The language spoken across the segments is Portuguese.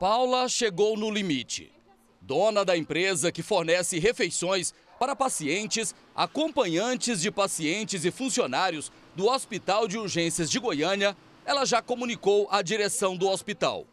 Paula chegou no limite. Dona da empresa que fornece refeições para pacientes, acompanhantes de pacientes e funcionários do Hospital de Urgências de Goiânia, ela já comunicou à direção do hospital.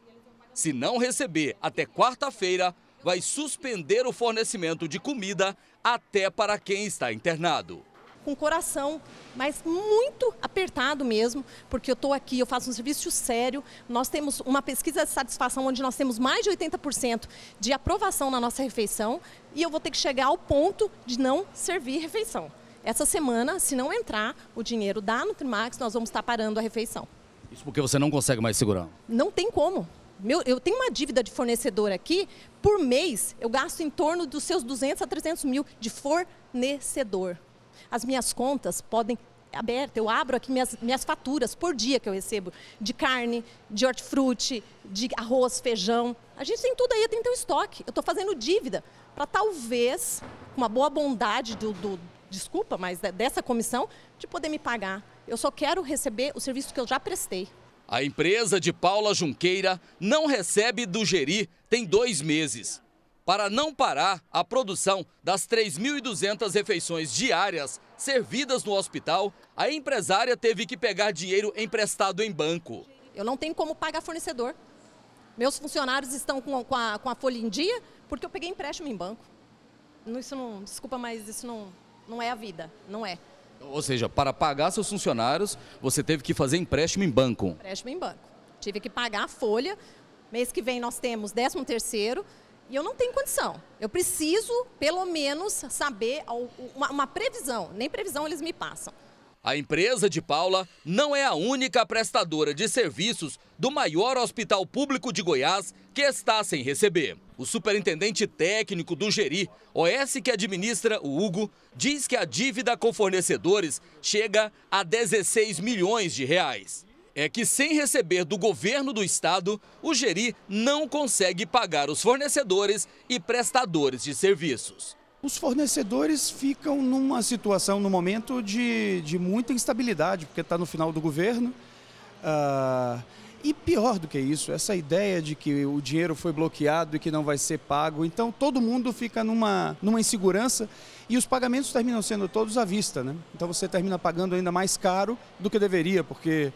Se não receber até quarta-feira, vai suspender o fornecimento de comida até para quem está internado com o coração, mas muito apertado mesmo, porque eu estou aqui, eu faço um serviço sério. Nós temos uma pesquisa de satisfação onde nós temos mais de 80% de aprovação na nossa refeição e eu vou ter que chegar ao ponto de não servir refeição. Essa semana, se não entrar o dinheiro da Nutrimax, nós vamos estar parando a refeição. Isso porque você não consegue mais segurar? Não tem como. Meu, eu tenho uma dívida de fornecedor aqui, por mês eu gasto em torno dos seus 200 a 300 mil de fornecedor. As minhas contas podem aberta, eu abro aqui minhas, minhas faturas por dia que eu recebo de carne, de hortifruti, de arroz, feijão. A gente tem tudo aí, tem teu estoque. Eu estou fazendo dívida para talvez, com uma boa bondade do, do, desculpa, mas dessa comissão, de poder me pagar. Eu só quero receber o serviço que eu já prestei. A empresa de Paula Junqueira não recebe do Geri tem dois meses para não parar a produção das 3.200 refeições diárias servidas no hospital, a empresária teve que pegar dinheiro emprestado em banco. Eu não tenho como pagar fornecedor. Meus funcionários estão com a, com a folha em dia porque eu peguei empréstimo em banco. Isso não, desculpa, mas isso não, não é a vida, não é. Ou seja, para pagar seus funcionários, você teve que fazer empréstimo em banco. Empréstimo em banco. Tive que pagar a folha. Mês que vem nós temos 13 terceiro, e eu não tenho condição. Eu preciso, pelo menos, saber uma, uma previsão. Nem previsão eles me passam. A empresa de Paula não é a única prestadora de serviços do maior hospital público de Goiás que está sem receber. O superintendente técnico do Geri, OS que administra o Hugo, diz que a dívida com fornecedores chega a 16 milhões de reais é que, sem receber do governo do estado, o Geri não consegue pagar os fornecedores e prestadores de serviços. Os fornecedores ficam numa situação, no momento, de, de muita instabilidade, porque está no final do governo. Uh, e pior do que isso, essa ideia de que o dinheiro foi bloqueado e que não vai ser pago. Então todo mundo fica numa, numa insegurança e os pagamentos terminam sendo todos à vista. Né? Então você termina pagando ainda mais caro do que deveria, porque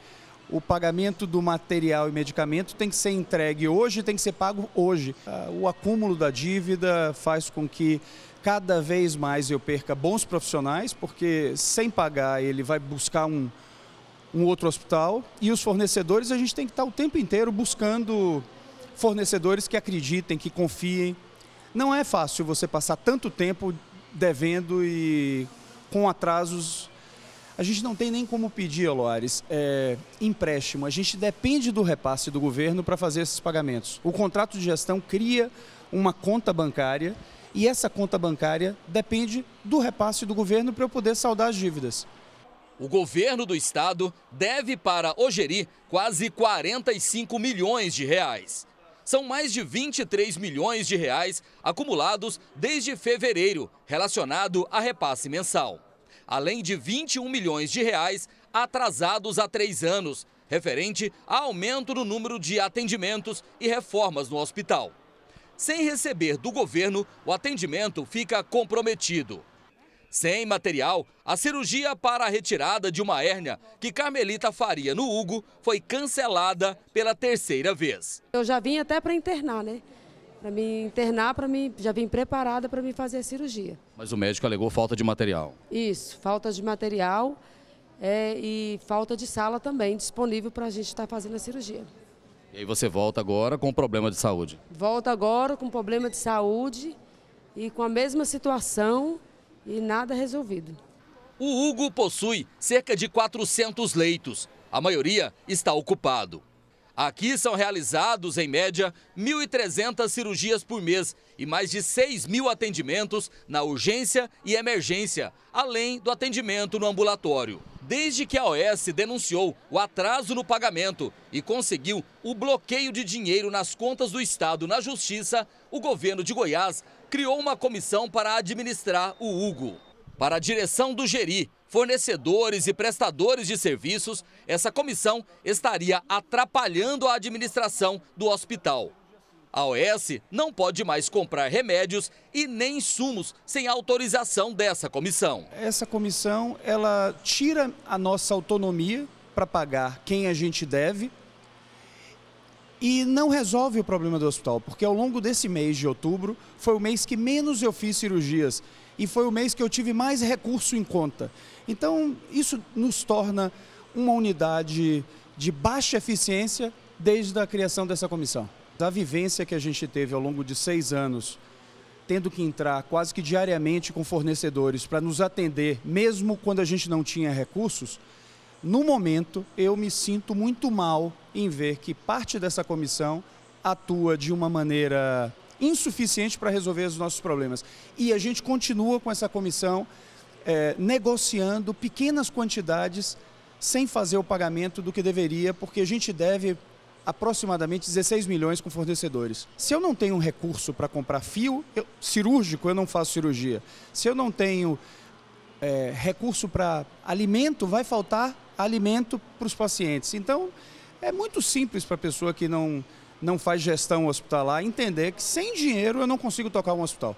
o pagamento do material e medicamento tem que ser entregue hoje, tem que ser pago hoje. Ah, o acúmulo da dívida faz com que cada vez mais eu perca bons profissionais, porque sem pagar ele vai buscar um, um outro hospital. E os fornecedores, a gente tem que estar o tempo inteiro buscando fornecedores que acreditem, que confiem. Não é fácil você passar tanto tempo devendo e com atrasos a gente não tem nem como pedir, Loares, é, empréstimo. A gente depende do repasse do governo para fazer esses pagamentos. O contrato de gestão cria uma conta bancária e essa conta bancária depende do repasse do governo para eu poder saldar as dívidas. O governo do estado deve para Ogeri quase 45 milhões de reais. São mais de 23 milhões de reais acumulados desde fevereiro, relacionado a repasse mensal além de 21 milhões de reais atrasados há três anos, referente a aumento do número de atendimentos e reformas no hospital. Sem receber do governo, o atendimento fica comprometido. Sem material, a cirurgia para a retirada de uma hérnia que Carmelita faria no Hugo foi cancelada pela terceira vez. Eu já vim até para internar, né? para me internar, para me já vim preparada para me fazer a cirurgia. Mas o médico alegou falta de material. Isso, falta de material é, e falta de sala também disponível para a gente estar tá fazendo a cirurgia. E aí você volta agora com problema de saúde? Volta agora com problema de saúde e com a mesma situação e nada resolvido. O Hugo possui cerca de 400 leitos. A maioria está ocupado. Aqui são realizados, em média, 1.300 cirurgias por mês e mais de 6 mil atendimentos na urgência e emergência, além do atendimento no ambulatório. Desde que a OS denunciou o atraso no pagamento e conseguiu o bloqueio de dinheiro nas contas do Estado na Justiça, o governo de Goiás criou uma comissão para administrar o Hugo. Para a direção do Geri, fornecedores e prestadores de serviços, essa comissão estaria atrapalhando a administração do hospital. A OS não pode mais comprar remédios e nem insumos sem autorização dessa comissão. Essa comissão, ela tira a nossa autonomia para pagar quem a gente deve e não resolve o problema do hospital, porque ao longo desse mês de outubro foi o mês que menos eu fiz cirurgias e foi o mês que eu tive mais recurso em conta. Então, isso nos torna uma unidade de baixa eficiência desde a criação dessa comissão. A vivência que a gente teve ao longo de seis anos, tendo que entrar quase que diariamente com fornecedores para nos atender, mesmo quando a gente não tinha recursos, no momento eu me sinto muito mal em ver que parte dessa comissão atua de uma maneira insuficiente para resolver os nossos problemas. E a gente continua com essa comissão é, negociando pequenas quantidades sem fazer o pagamento do que deveria, porque a gente deve aproximadamente 16 milhões com fornecedores. Se eu não tenho recurso para comprar fio eu, cirúrgico, eu não faço cirurgia. Se eu não tenho é, recurso para alimento, vai faltar alimento para os pacientes. Então, é muito simples para a pessoa que não não faz gestão hospitalar entender que sem dinheiro eu não consigo tocar um hospital.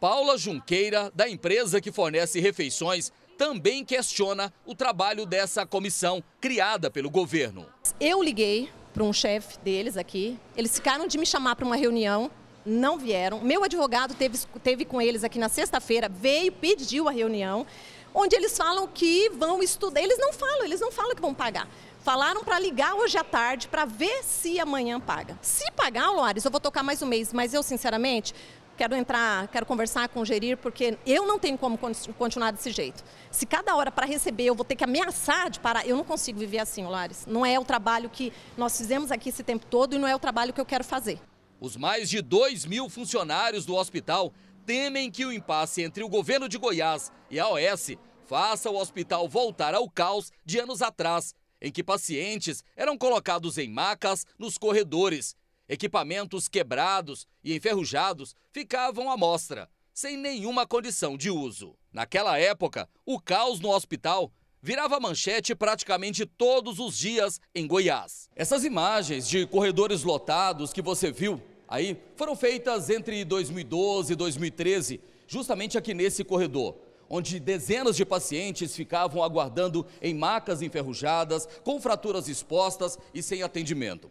Paula Junqueira, da empresa que fornece refeições, também questiona o trabalho dessa comissão criada pelo governo. Eu liguei para um chefe deles aqui, eles ficaram de me chamar para uma reunião, não vieram. Meu advogado teve, teve com eles aqui na sexta-feira, veio, pediu a reunião, onde eles falam que vão estudar. Eles não falam, eles não falam que vão pagar. Falaram para ligar hoje à tarde para ver se amanhã paga. Se pagar, Loares, eu vou tocar mais um mês, mas eu, sinceramente, quero entrar, quero conversar com o gerir, porque eu não tenho como continuar desse jeito. Se cada hora para receber eu vou ter que ameaçar de parar, eu não consigo viver assim, Luares. Não é o trabalho que nós fizemos aqui esse tempo todo e não é o trabalho que eu quero fazer. Os mais de 2 mil funcionários do hospital temem que o impasse entre o governo de Goiás e a OS faça o hospital voltar ao caos de anos atrás, em que pacientes eram colocados em macas nos corredores. Equipamentos quebrados e enferrujados ficavam à mostra, sem nenhuma condição de uso. Naquela época, o caos no hospital virava manchete praticamente todos os dias em Goiás. Essas imagens de corredores lotados que você viu aí foram feitas entre 2012 e 2013, justamente aqui nesse corredor onde dezenas de pacientes ficavam aguardando em macas enferrujadas, com fraturas expostas e sem atendimento.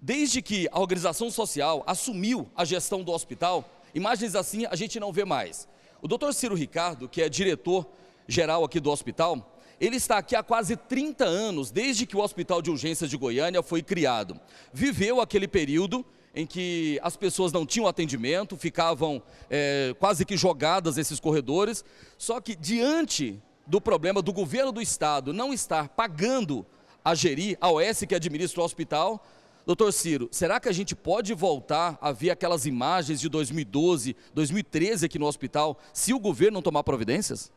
Desde que a organização social assumiu a gestão do hospital, imagens assim a gente não vê mais. O doutor Ciro Ricardo, que é diretor geral aqui do hospital, ele está aqui há quase 30 anos, desde que o Hospital de Urgências de Goiânia foi criado. Viveu aquele período em que as pessoas não tinham atendimento, ficavam é, quase que jogadas nesses corredores. Só que diante do problema do governo do estado não estar pagando a gerir, a OS que administra o hospital, doutor Ciro, será que a gente pode voltar a ver aquelas imagens de 2012, 2013 aqui no hospital, se o governo não tomar providências?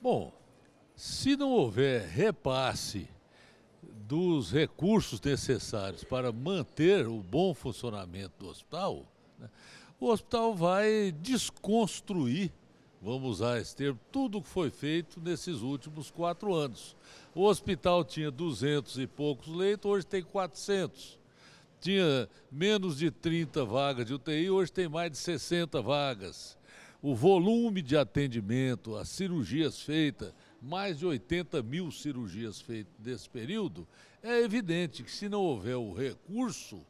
Bom, se não houver repasse dos recursos necessários para manter o bom funcionamento do hospital, né, o hospital vai desconstruir, vamos usar esse termo, tudo o que foi feito nesses últimos quatro anos. O hospital tinha 200 e poucos leitos, hoje tem 400. Tinha menos de 30 vagas de UTI, hoje tem mais de 60 vagas. O volume de atendimento, as cirurgias feitas, mais de 80 mil cirurgias feitas nesse período, é evidente que se não houver o recurso,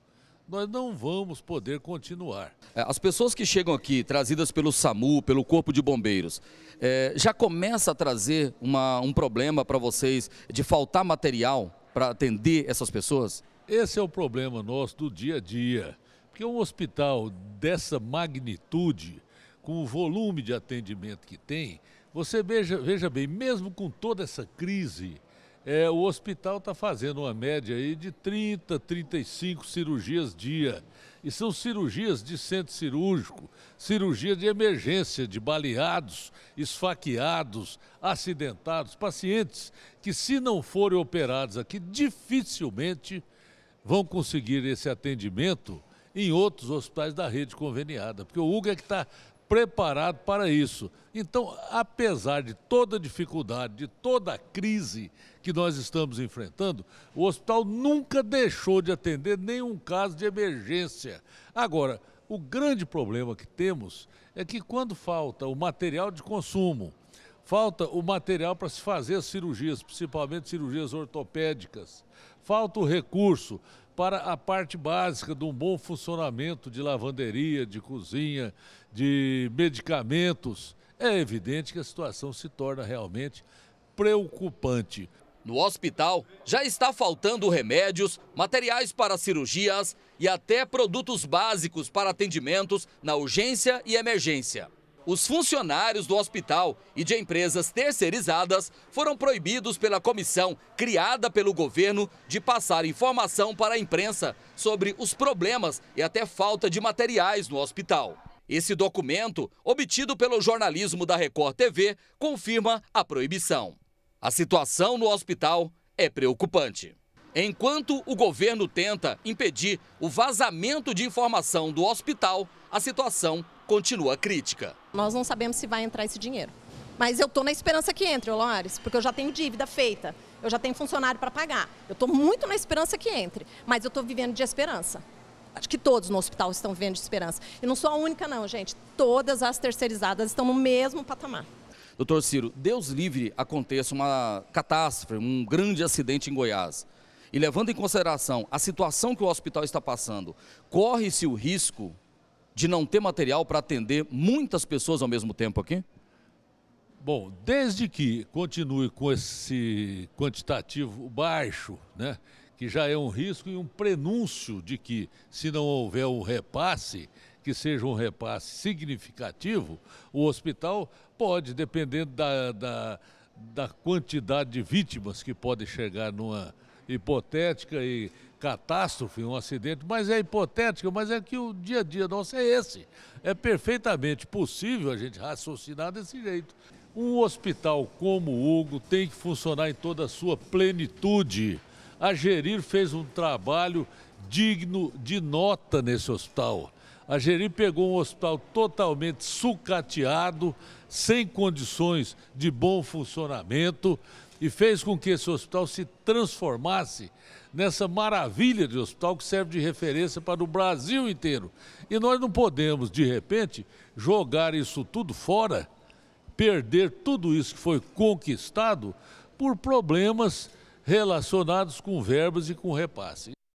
nós não vamos poder continuar. É, as pessoas que chegam aqui, trazidas pelo SAMU, pelo Corpo de Bombeiros, é, já começa a trazer uma, um problema para vocês de faltar material para atender essas pessoas? Esse é o problema nosso do dia a dia. Porque um hospital dessa magnitude, com o volume de atendimento que tem, você veja, veja bem, mesmo com toda essa crise, é, o hospital está fazendo uma média aí de 30, 35 cirurgias dia. E são cirurgias de centro cirúrgico, cirurgia de emergência de baleados, esfaqueados, acidentados, pacientes que, se não forem operados aqui, dificilmente vão conseguir esse atendimento em outros hospitais da rede conveniada. Porque o Hugo é que está preparado para isso. Então, apesar de toda dificuldade, de toda a crise que nós estamos enfrentando, o hospital nunca deixou de atender nenhum caso de emergência. Agora, o grande problema que temos é que quando falta o material de consumo, falta o material para se fazer as cirurgias, principalmente cirurgias ortopédicas, falta o recurso, para a parte básica de um bom funcionamento de lavanderia, de cozinha, de medicamentos, é evidente que a situação se torna realmente preocupante. No hospital, já está faltando remédios, materiais para cirurgias e até produtos básicos para atendimentos na urgência e emergência. Os funcionários do hospital e de empresas terceirizadas foram proibidos pela comissão criada pelo governo de passar informação para a imprensa sobre os problemas e até falta de materiais no hospital. Esse documento, obtido pelo jornalismo da Record TV, confirma a proibição. A situação no hospital é preocupante. Enquanto o governo tenta impedir o vazamento de informação do hospital, a situação continua crítica. Nós não sabemos se vai entrar esse dinheiro. Mas eu estou na esperança que entre, Olores, porque eu já tenho dívida feita, eu já tenho funcionário para pagar. Eu estou muito na esperança que entre, mas eu estou vivendo de esperança. Acho que todos no hospital estão vivendo de esperança. E não sou a única, não, gente. Todas as terceirizadas estão no mesmo patamar. Doutor Ciro, Deus livre aconteça uma catástrofe, um grande acidente em Goiás. E levando em consideração a situação que o hospital está passando, corre-se o risco de não ter material para atender muitas pessoas ao mesmo tempo aqui? Bom, desde que continue com esse quantitativo baixo, né, que já é um risco e um prenúncio de que, se não houver um repasse, que seja um repasse significativo, o hospital pode, dependendo da, da, da quantidade de vítimas que pode chegar numa hipotética e catástrofe, um acidente, mas é hipotético, mas é que o dia a dia nosso é esse. É perfeitamente possível a gente raciocinar desse jeito. Um hospital como o Hugo tem que funcionar em toda a sua plenitude. A Gerir fez um trabalho digno de nota nesse hospital. A Gerir pegou um hospital totalmente sucateado, sem condições de bom funcionamento, e fez com que esse hospital se transformasse nessa maravilha de hospital que serve de referência para o Brasil inteiro. E nós não podemos, de repente, jogar isso tudo fora, perder tudo isso que foi conquistado por problemas relacionados com verbas e com repasse.